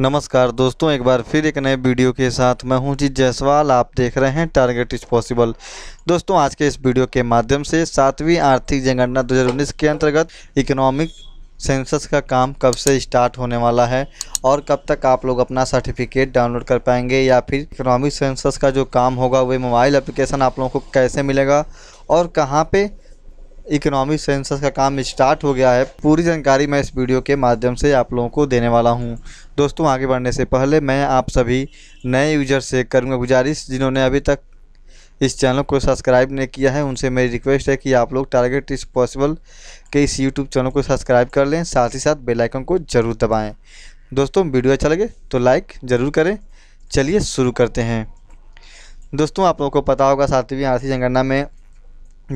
नमस्कार दोस्तों एक बार फिर एक नए वीडियो के साथ मैं हूं जी जायसवाल आप देख रहे हैं टारगेट इज पॉसिबल दोस्तों आज के इस वीडियो के माध्यम से सातवीं आर्थिक जनगणना 2019 के अंतर्गत इकोनॉमिक सेंसस का काम कब से स्टार्ट होने वाला है और कब तक आप लोग अपना सर्टिफिकेट डाउनलोड कर पाएंगे या फिर इकोनॉमिक सेंसस का जो काम होगा वह मोबाइल एप्लीकेशन आप लोगों को कैसे मिलेगा और कहाँ पर इकोनॉमिक सेंसस का काम स्टार्ट हो गया है पूरी जानकारी मैं इस वीडियो के माध्यम से आप लोगों को देने वाला हूं दोस्तों आगे बढ़ने से पहले मैं आप सभी नए यूजर से करूंगा गुजारिश जिन्होंने अभी तक इस चैनल को सब्सक्राइब नहीं किया है उनसे मेरी रिक्वेस्ट है कि आप लोग टारगेट इस पॉसिबल के इस यूट्यूब चैनल को सब्सक्राइब कर लें साथ ही साथ बेलाइकन को ज़रूर दबाएँ दोस्तों वीडियो अच्छा लगे तो लाइक ज़रूर करें चलिए शुरू करते हैं दोस्तों आप लोगों को पता होगा सातवीं आर्थिक जनगणना में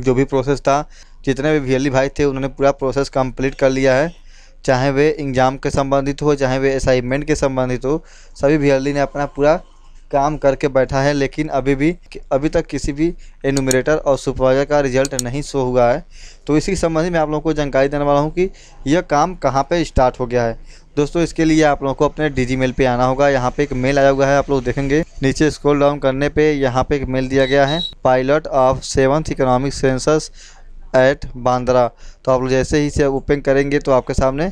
जो भी प्रोसेस था जितने भी वी भाई थे उन्होंने पूरा प्रोसेस कंप्लीट कर लिया है चाहे वे एग्ज़ाम के संबंधित हो चाहे वे असाइनमेंट के संबंधित हो सभी वी ने अपना पूरा काम करके बैठा है लेकिन अभी भी अभी तक किसी भी एनुमरेटर और सुपरवाइज़र का रिजल्ट नहीं शो हुआ है तो इसी संबंधी मैं आप लोगों को जानकारी देने वाला हूँ कि यह काम कहाँ पे स्टार्ट हो गया है दोस्तों इसके लिए आप लोगों को अपने डी मेल पर आना होगा यहाँ पे एक मेल आया हुआ है आप लोग देखेंगे नीचे स्क्रॉल डाउन करने पे यहाँ पे एक मेल दिया गया है pilot of seventh economic census at Bandra तो आप लोग जैसे ही इसे ओपन करेंगे तो आपके सामने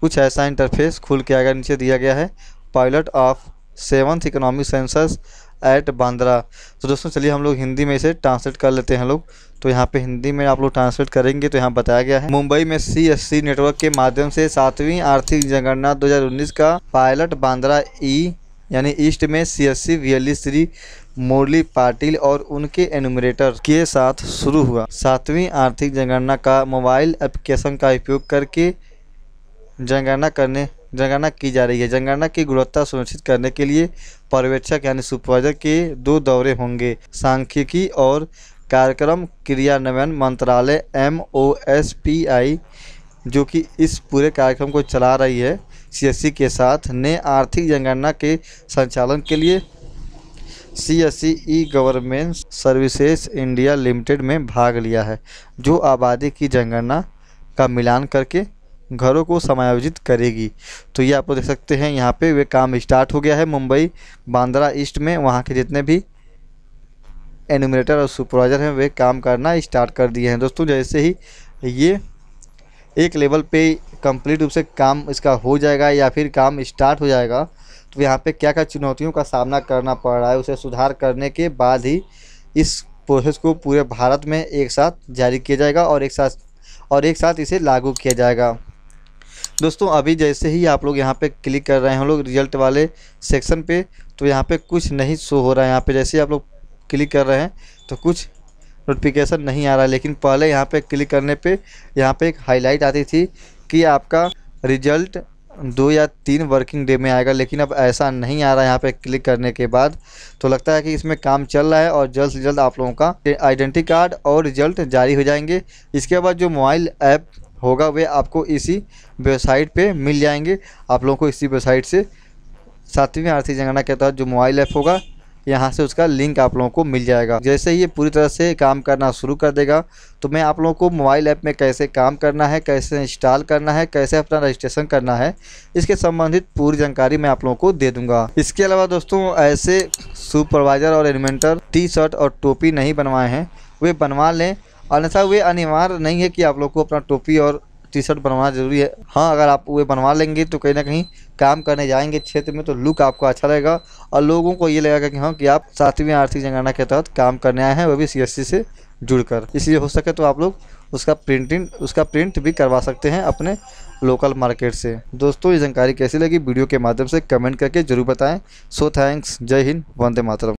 कुछ ऐसा इंटरफेस खुल के आएगा नीचे दिया गया है pilot of seventh economic census at Bandra तो दोस्तों चलिए हम लोग हिंदी में इसे ट्रांसलेट कर लेते हैं लोग तो यहाँ पे हिंदी में आप लोग ट्रांसलेट करेंगे तो यहाँ बताया गया है मुंबई में सी एस सी नेटवर्क के माध्यम से सातवीं आर्थिक जनगणना 2019 का पायलट बांद्रा ई e यानी ईस्ट में सियासी वियली श्री मुरली पाटिल और उनके एनुमरेटर के साथ शुरू हुआ सातवीं आर्थिक जनगणना का मोबाइल एप्लीकेशन का उपयोग करके जनगणना करने जनगणना की जा रही है जनगणना की गुणवत्ता सुनिश्चित करने के लिए पर्यवेक्षक यानी सुपरवाइजर के दो दौरे होंगे सांख्यिकी और कार्यक्रम क्रियान्वयन मंत्रालय M O S P I जो कि इस पूरे कार्यक्रम को चला रही है सी के साथ ने आर्थिक जनगणना के संचालन के लिए C S C E government services India limited में भाग लिया है जो आबादी की जनगणना का मिलान करके घरों को समायोजित करेगी तो ये आप देख सकते हैं यहाँ पे वे काम स्टार्ट हो गया है मुंबई बांद्रा ईस्ट में वहाँ के जितने भी एनुमरेटर और सुपरवाइज़र हैं वे काम करना स्टार्ट कर दिए हैं दोस्तों जैसे ही ये एक लेवल पे कंप्लीट रूप से काम इसका हो जाएगा या फिर काम स्टार्ट हो जाएगा तो यहाँ पे क्या क्या चुनौतियों का सामना करना पड़ रहा है उसे सुधार करने के बाद ही इस प्रोसेस को पूरे भारत में एक साथ जारी किया जाएगा और एक साथ और एक साथ इसे लागू किया जाएगा दोस्तों अभी जैसे ही आप लोग यहाँ पे क्लिक कर रहे हैं हम लोग रिजल्ट वाले सेक्शन पे तो यहाँ पे कुछ नहीं शो हो रहा है यहाँ पे जैसे ही आप लोग क्लिक कर रहे हैं तो कुछ नोटिफिकेशन नहीं आ रहा लेकिन पहले यहाँ पे क्लिक करने पे यहाँ पे एक हाईलाइट आती थी कि आपका रिजल्ट दो या तीन वर्किंग डे में आएगा लेकिन अब ऐसा नहीं आ रहा यहाँ पे क्लिक करने के बाद तो लगता है कि इसमें काम चल रहा है और जल्द से जल्द आप लोगों का आइडेंटिटी कार्ड और रिजल्ट जारी हो जाएंगे इसके बाद जो मोबाइल ऐप होगा वे आपको इसी वेबसाइट पे मिल जाएंगे आप लोगों को इसी वेबसाइट से सातवीं आर्थिक जनगणना के तहत जो मोबाइल ऐप होगा यहाँ से उसका लिंक आप लोगों को मिल जाएगा जैसे ही ये पूरी तरह से काम करना शुरू कर देगा तो मैं आप लोगों को मोबाइल ऐप में कैसे काम करना है कैसे इंस्टॉल करना है कैसे अपना रजिस्ट्रेशन करना है इसके संबंधित पूरी जानकारी मैं आप लोगों को दे दूंगा इसके अलावा दोस्तों ऐसे सुपरवाइज़र और एलिमेंटर टी शर्ट और टोपी नहीं बनवाए हैं वे बनवा लें अन्यथा वे अनिवार्य नहीं है कि आप लोग को अपना टोपी और टी शर्ट बनवाना जरूरी है हाँ अगर आप वे बनवा लेंगे तो कहीं ना कहीं काम करने जाएंगे क्षेत्र में तो लुक आपको अच्छा लगेगा और लोगों को ये लगेगा कि हाँ कि आप सातवीं आर्थिक जनगणना के तहत काम करने आए हैं वो भी सी से जुड़कर इसलिए हो सके तो आप लोग उसका प्रिंटिंग उसका प्रिंट भी करवा सकते हैं अपने लोकल मार्केट से दोस्तों ये जानकारी कैसी लगी वीडियो के माध्यम से कमेंट करके जरूर बताएं सो थैंक्स जय हिंद वंदे मातरम